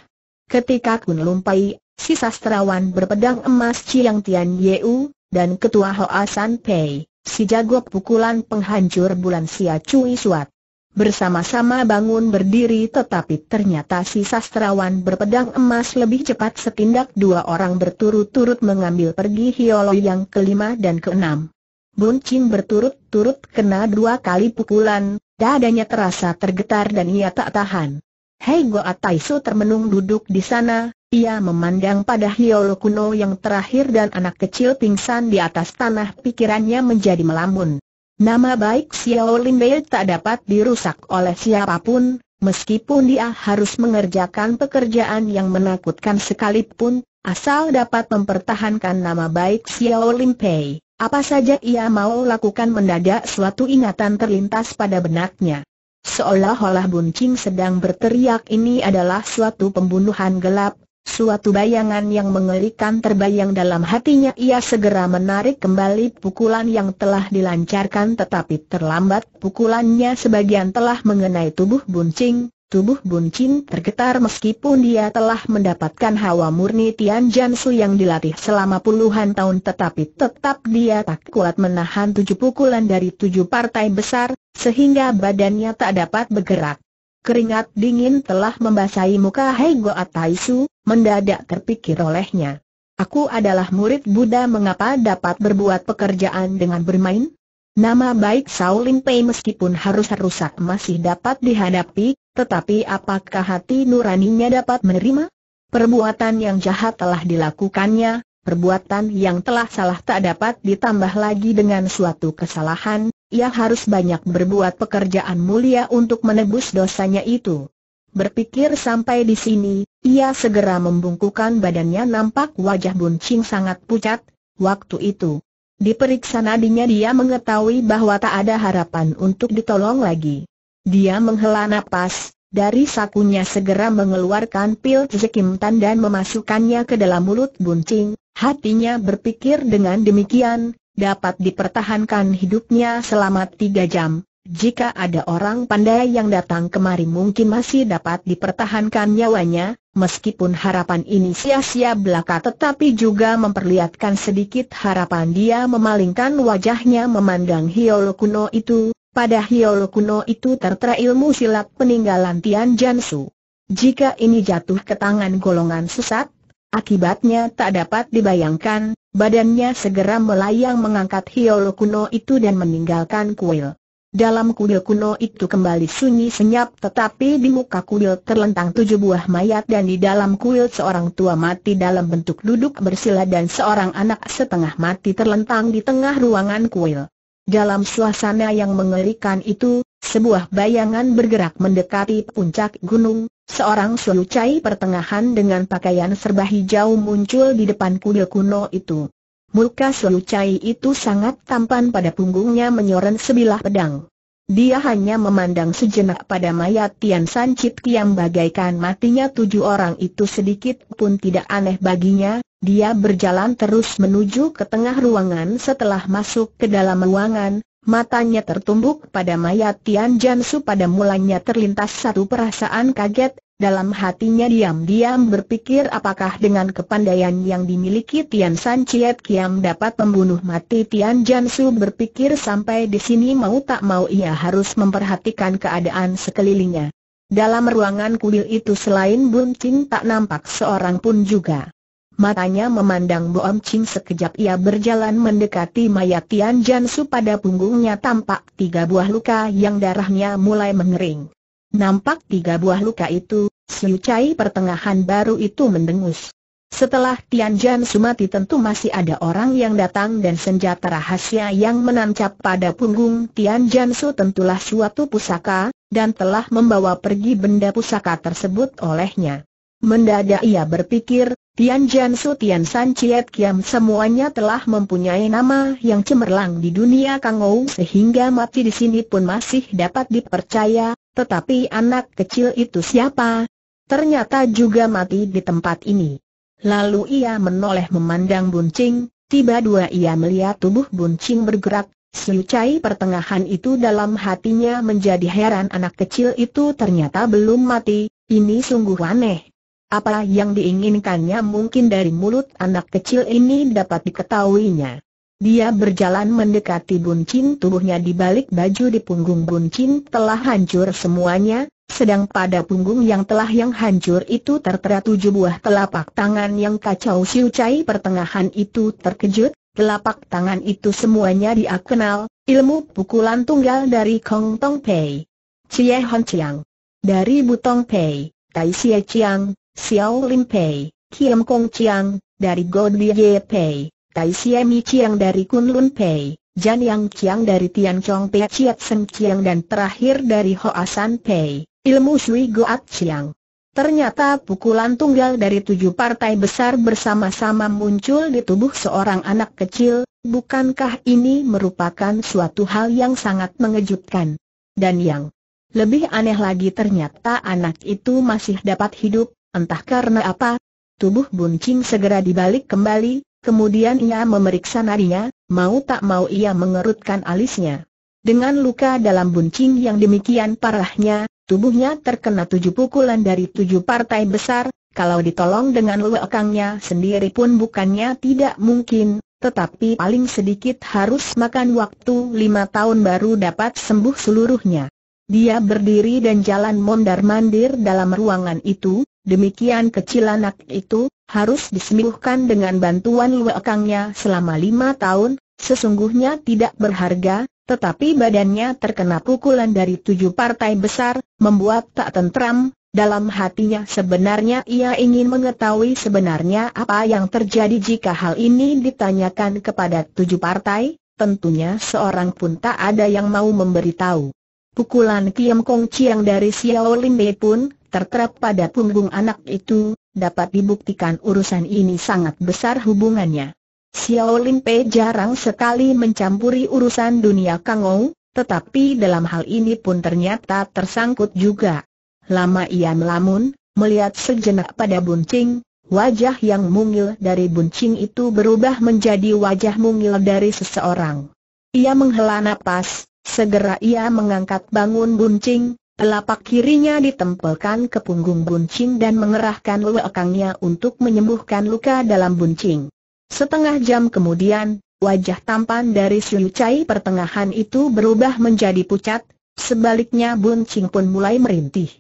Ketika Kun Lumpai, si sastrawan berpedang emas Chiang Tian Yeu, dan ketua Hoa San Pei, si jago pukulan penghancur bulan Sia Cui Suat. Bersama-sama bangun berdiri tetapi ternyata si sastrawan berpedang emas lebih cepat setindak dua orang berturut-turut mengambil pergi hiolo yang kelima dan keenam. Bun Chin berturut-turut kena dua kali pukulan, dadanya terasa tergetar dan ia tak tahan. Hei Goa Taisu termenung duduk di sana, ia memandang pada Hiolo Kuno yang terakhir dan anak kecil pingsan di atas tanah pikirannya menjadi melambun. Nama baik Xiao Bei tak dapat dirusak oleh siapapun, meskipun dia harus mengerjakan pekerjaan yang menakutkan sekalipun, asal dapat mempertahankan nama baik Xiao Bei. Apa saja ia mau lakukan mendadak suatu ingatan terlintas pada benaknya. Seolah-olah Buncing sedang berteriak ini adalah suatu pembunuhan gelap, suatu bayangan yang mengerikan terbayang dalam hatinya ia segera menarik kembali pukulan yang telah dilancarkan tetapi terlambat pukulannya sebagian telah mengenai tubuh Buncing, Tubuh Bun Chin tergetar meskipun dia telah mendapatkan hawa murni Tian Jansu yang dilatih selama puluhan tahun tetapi tetap dia tak kuat menahan tujuh pukulan dari tujuh partai besar, sehingga badannya tak dapat bergerak. Keringat dingin telah membasahi muka Hei Heigo Ataisu, mendadak terpikir olehnya. Aku adalah murid Buddha mengapa dapat berbuat pekerjaan dengan bermain? Nama baik Saulin Pei meskipun harus rusak masih dapat dihadapi, tetapi apakah hati nuraninya dapat menerima? Perbuatan yang jahat telah dilakukannya, perbuatan yang telah salah tak dapat ditambah lagi dengan suatu kesalahan, ia harus banyak berbuat pekerjaan mulia untuk menebus dosanya itu. Berpikir sampai di sini, ia segera membungkukan badannya nampak wajah buncing sangat pucat, waktu itu. Diperiksa nadinya dia mengetahui bahwa tak ada harapan untuk ditolong lagi. Dia menghela napas, dari sakunya segera mengeluarkan pil zekimtan dan memasukkannya ke dalam mulut buncing, hatinya berpikir dengan demikian, dapat dipertahankan hidupnya selama tiga jam. Jika ada orang pandai yang datang kemari mungkin masih dapat dipertahankan nyawanya, meskipun harapan ini sia-sia belaka tetapi juga memperlihatkan sedikit harapan dia memalingkan wajahnya memandang Hiolo kuno itu, pada Hiolo kuno itu tertera ilmu silat peninggalan Tian Jansu. Jika ini jatuh ke tangan golongan sesat, akibatnya tak dapat dibayangkan, badannya segera melayang mengangkat Hiolo kuno itu dan meninggalkan kuil. Dalam kuil kuno itu kembali sunyi senyap tetapi di muka kuil terlentang tujuh buah mayat dan di dalam kuil seorang tua mati dalam bentuk duduk bersila dan seorang anak setengah mati terlentang di tengah ruangan kuil. Dalam suasana yang mengerikan itu, sebuah bayangan bergerak mendekati puncak gunung, seorang sulucai pertengahan dengan pakaian serba hijau muncul di depan kuil kuno itu. Muka sulucai itu sangat tampan pada punggungnya menyorot sebilah pedang. Dia hanya memandang sejenak pada mayat Tian San Chit yang bagaikan matinya tujuh orang itu sedikit pun tidak aneh baginya, dia berjalan terus menuju ke tengah ruangan setelah masuk ke dalam ruangan, matanya tertumbuk pada mayat Tian Jansu pada mulanya terlintas satu perasaan kaget, dalam hatinya diam-diam berpikir apakah dengan kepandaian yang dimiliki Tian San Chiet Kiam dapat membunuh mati Tian Jansu berpikir sampai di sini mau tak mau ia harus memperhatikan keadaan sekelilingnya. Dalam ruangan kuil itu selain Bun tak nampak seorang pun juga matanya memandang Boam sekejap ia berjalan mendekati mayat Tian Jansu pada punggungnya tampak tiga buah luka yang darahnya mulai mengering. Nampak tiga buah luka itu, Siu Chai pertengahan baru itu mendengus. Setelah Tian Jan Sumati tentu masih ada orang yang datang dan senjata rahasia yang menancap pada punggung Tian Jan Su tentulah suatu pusaka, dan telah membawa pergi benda pusaka tersebut olehnya. Mendadak ia berpikir, Tian Su Tian San Chiet Kiam semuanya telah mempunyai nama yang cemerlang di dunia Kang Ou sehingga mati di sini pun masih dapat dipercaya, tetapi anak kecil itu siapa? Ternyata juga mati di tempat ini. Lalu ia menoleh memandang buncing, tiba dua ia melihat tubuh buncing bergerak, Siucai pertengahan itu dalam hatinya menjadi heran anak kecil itu ternyata belum mati, ini sungguh aneh. Apa yang diinginkannya mungkin dari mulut anak kecil ini dapat diketahuinya. Dia berjalan mendekati buncin tubuhnya di balik baju di punggung buncin telah hancur semuanya, sedang pada punggung yang telah yang hancur itu tertera tujuh buah telapak tangan yang kacau siu cai pertengahan itu terkejut, telapak tangan itu semuanya dia kenal, ilmu pukulan tunggal dari Kong Tong Pei. Cie Hon Chiang. Dari Butong Pei, Tai Cie Chiang, Xiao Lim Pei, Kiam Kong Chiang, dari God Ye Pei, Tai Siemi Chiang dari Kun Lun Pei, Jan Yang Chiang dari Tian Chong Pei Chiat Sen Chiang dan terakhir dari Hoa San Pei, ilmu Shui Goat Chiang. Ternyata pukulan tunggal dari tujuh partai besar bersama-sama muncul di tubuh seorang anak kecil, bukankah ini merupakan suatu hal yang sangat mengejutkan? Dan yang lebih aneh lagi ternyata anak itu masih dapat hidup, Entah karena apa, tubuh buncing segera dibalik kembali, kemudian ia memeriksa nadinya, mau tak mau ia mengerutkan alisnya. Dengan luka dalam buncing yang demikian parahnya, tubuhnya terkena tujuh pukulan dari tujuh partai besar, kalau ditolong dengan luakangnya sendiri pun bukannya tidak mungkin, tetapi paling sedikit harus makan waktu lima tahun baru dapat sembuh seluruhnya. Dia berdiri dan jalan mondar-mandir dalam ruangan itu, Demikian kecil anak itu, harus disembuhkan dengan bantuan luakangnya selama lima tahun, sesungguhnya tidak berharga, tetapi badannya terkena pukulan dari tujuh partai besar, membuat tak tentram, dalam hatinya sebenarnya ia ingin mengetahui sebenarnya apa yang terjadi jika hal ini ditanyakan kepada tujuh partai, tentunya seorang pun tak ada yang mau memberitahu. Pukulan Kiam Kong Chiang dari Xiao lin mei pun, terterap pada punggung anak itu, dapat dibuktikan urusan ini sangat besar hubungannya. Xiao Lin Pei jarang sekali mencampuri urusan dunia Kang Ou, tetapi dalam hal ini pun ternyata tersangkut juga. Lama ia melamun, melihat sejenak pada buncing, wajah yang mungil dari buncing itu berubah menjadi wajah mungil dari seseorang. Ia menghela napas, segera ia mengangkat bangun buncing, Telapak kirinya ditempelkan ke punggung buncing dan mengerahkan lewakangnya untuk menyembuhkan luka dalam buncing. Setengah jam kemudian, wajah tampan dari Siu Cai pertengahan itu berubah menjadi pucat, sebaliknya buncing pun mulai merintih.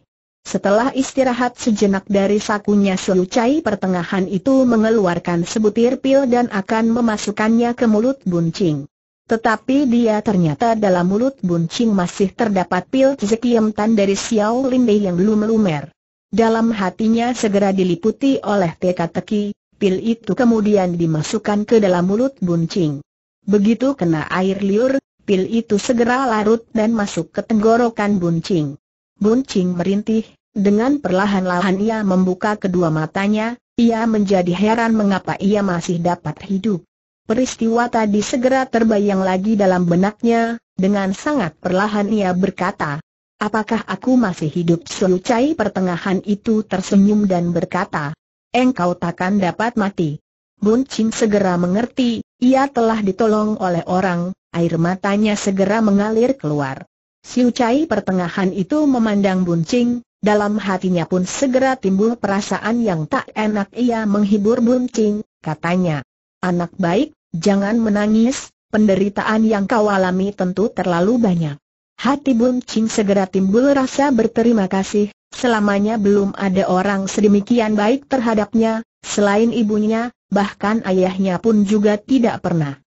Setelah istirahat sejenak dari sakunya Siu Cai pertengahan itu mengeluarkan sebutir pil dan akan memasukkannya ke mulut buncing. Tetapi dia ternyata dalam mulut buncing masih terdapat pil tan dari Xiao Bei yang belum lumer. Dalam hatinya segera diliputi oleh teka-teki, pil itu kemudian dimasukkan ke dalam mulut buncing. Begitu kena air liur, pil itu segera larut dan masuk ke tenggorokan buncing. Buncing merintih, dengan perlahan-lahan ia membuka kedua matanya, ia menjadi heran mengapa ia masih dapat hidup. Peristiwa tadi segera terbayang lagi dalam benaknya, dengan sangat perlahan ia berkata, Apakah aku masih hidup? Sulu Cai pertengahan itu tersenyum dan berkata, Engkau takkan dapat mati. Bun Chin segera mengerti, ia telah ditolong oleh orang, air matanya segera mengalir keluar. Siu Cai pertengahan itu memandang Bun Ching, dalam hatinya pun segera timbul perasaan yang tak enak ia menghibur Bun Ching, katanya. Anak baik, Jangan menangis, penderitaan yang kau alami tentu terlalu banyak. Hati Bun Ching segera timbul rasa berterima kasih, selamanya belum ada orang sedemikian baik terhadapnya, selain ibunya, bahkan ayahnya pun juga tidak pernah.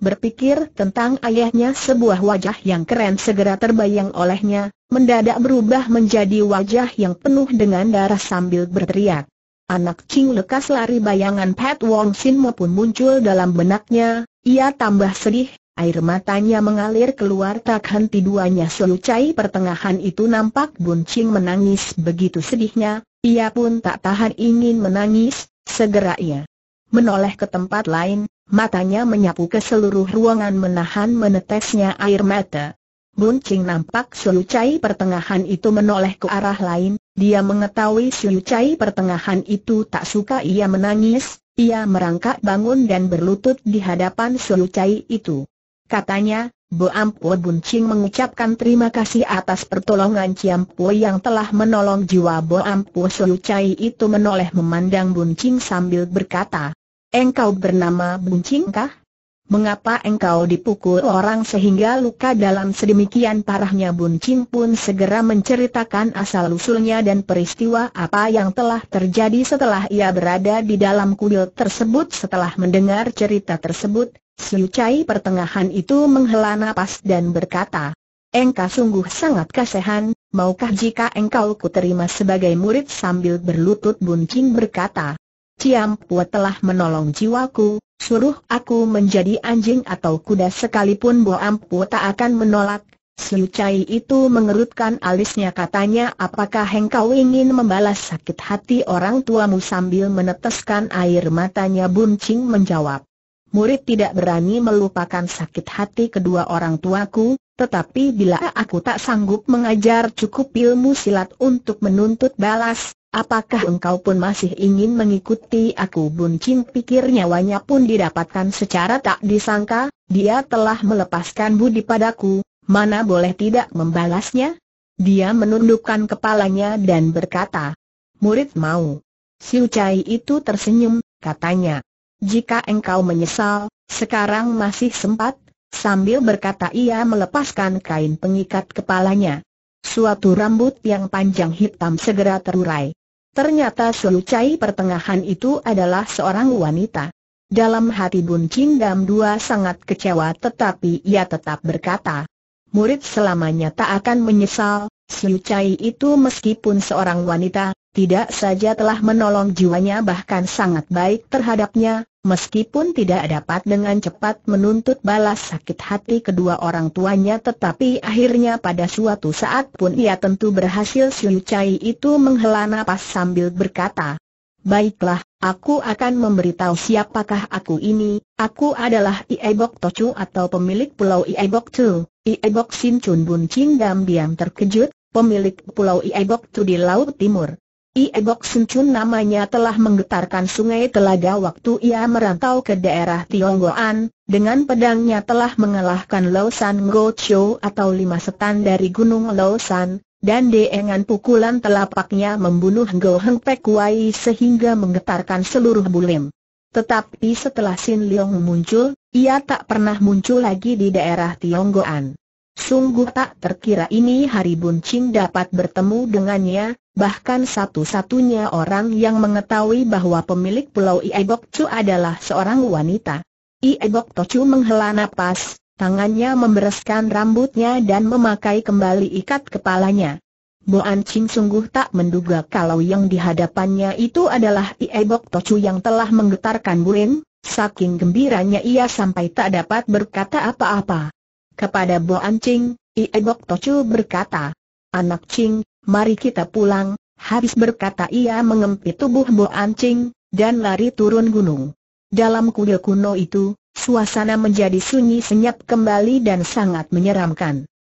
Berpikir tentang ayahnya sebuah wajah yang keren segera terbayang olehnya, mendadak berubah menjadi wajah yang penuh dengan darah sambil berteriak. Anak Ching lekas lari bayangan Pat Wong Sin Mo pun muncul dalam benaknya, ia tambah sedih, air matanya mengalir keluar tak henti duanya selucai pertengahan itu nampak Bun Ching menangis begitu sedihnya, ia pun tak tahan ingin menangis, segera ia menoleh ke tempat lain, matanya menyapu ke seluruh ruangan menahan menetesnya air mata. Bun Ching nampak Siu Chai pertengahan itu menoleh ke arah lain, dia mengetahui Siu Chai pertengahan itu tak suka ia menangis, ia merangkak bangun dan berlutut di hadapan Siu Chai itu. Katanya, Bu Ampu Bun Ching mengucapkan terima kasih atas pertolongan Ciam yang telah menolong jiwa Bu Ampu Siu Chai itu menoleh memandang Bun Ching sambil berkata, Engkau bernama Bun Ching kah? Mengapa engkau dipukul orang sehingga luka dalam sedemikian parahnya Bun Cing pun segera menceritakan asal-usulnya dan peristiwa apa yang telah terjadi setelah ia berada di dalam kuil tersebut setelah mendengar cerita tersebut, Siu Chai pertengahan itu menghela nafas dan berkata, Engkau sungguh sangat kasihan, maukah jika engkau kuterima sebagai murid sambil berlutut Bun Cing berkata, Ciam Pua telah menolong jiwaku, Suruh aku menjadi anjing atau kuda sekalipun Bo Ampu tak akan menolak. Siu Chai itu mengerutkan alisnya katanya apakah engkau ingin membalas sakit hati orang tuamu sambil meneteskan air matanya Bun Ching menjawab. Murid tidak berani melupakan sakit hati kedua orang tuaku, tetapi bila aku tak sanggup mengajar cukup ilmu silat untuk menuntut balas, Apakah engkau pun masih ingin mengikuti aku buncin pikir nyawanya pun didapatkan secara tak disangka, dia telah melepaskan budi padaku, mana boleh tidak membalasnya? Dia menundukkan kepalanya dan berkata, Murid mau. Siu itu tersenyum, katanya. Jika engkau menyesal, sekarang masih sempat, sambil berkata ia melepaskan kain pengikat kepalanya. Suatu rambut yang panjang hitam segera terurai. Ternyata Sun Chai pertengahan itu adalah seorang wanita. Dalam hati Bun Dam dua sangat kecewa tetapi ia tetap berkata, murid selamanya tak akan menyesal, Sun Chai itu meskipun seorang wanita, tidak saja telah menolong jiwanya bahkan sangat baik terhadapnya, Meskipun tidak dapat dengan cepat menuntut balas sakit hati kedua orang tuanya tetapi akhirnya pada suatu saat pun ia tentu berhasil Siu Chai itu menghela napas sambil berkata Baiklah, aku akan memberitahu siapakah aku ini, aku adalah Iebok Tochu atau pemilik pulau Iebok Tu Iebok Sin Chun Bun Ching Dam Biang terkejut, pemilik pulau Iebok Tu di Laut Timur Iegok Sencun namanya telah menggetarkan sungai Telaga waktu ia merantau ke daerah Tionggoan, dengan pedangnya telah mengalahkan Lausan Gocho atau lima setan dari Gunung Lausan, dan dengan pukulan telapaknya membunuh Goheng Heng Pek Wai sehingga menggetarkan seluruh bulim. Tetapi setelah Sin Leong muncul, ia tak pernah muncul lagi di daerah Tionggoan. Sungguh tak terkira ini hari Buncing dapat bertemu dengannya, bahkan satu-satunya orang yang mengetahui bahwa pemilik pulau Iebok Chu adalah seorang wanita. Iebok Tochu menghela napas, tangannya membereskan rambutnya dan memakai kembali ikat kepalanya. Boan Ching sungguh tak menduga kalau yang dihadapannya itu adalah Iebok Tochu yang telah menggetarkan Buren. saking gembiranya ia sampai tak dapat berkata apa-apa. Kepada Boan Ching, Iebok Tochu berkata, Anak Ching, mari kita pulang, habis berkata ia mengempit tubuh Bo Ancing, dan lari turun gunung. Dalam kuil kuno itu, suasana menjadi sunyi senyap kembali dan sangat menyeramkan.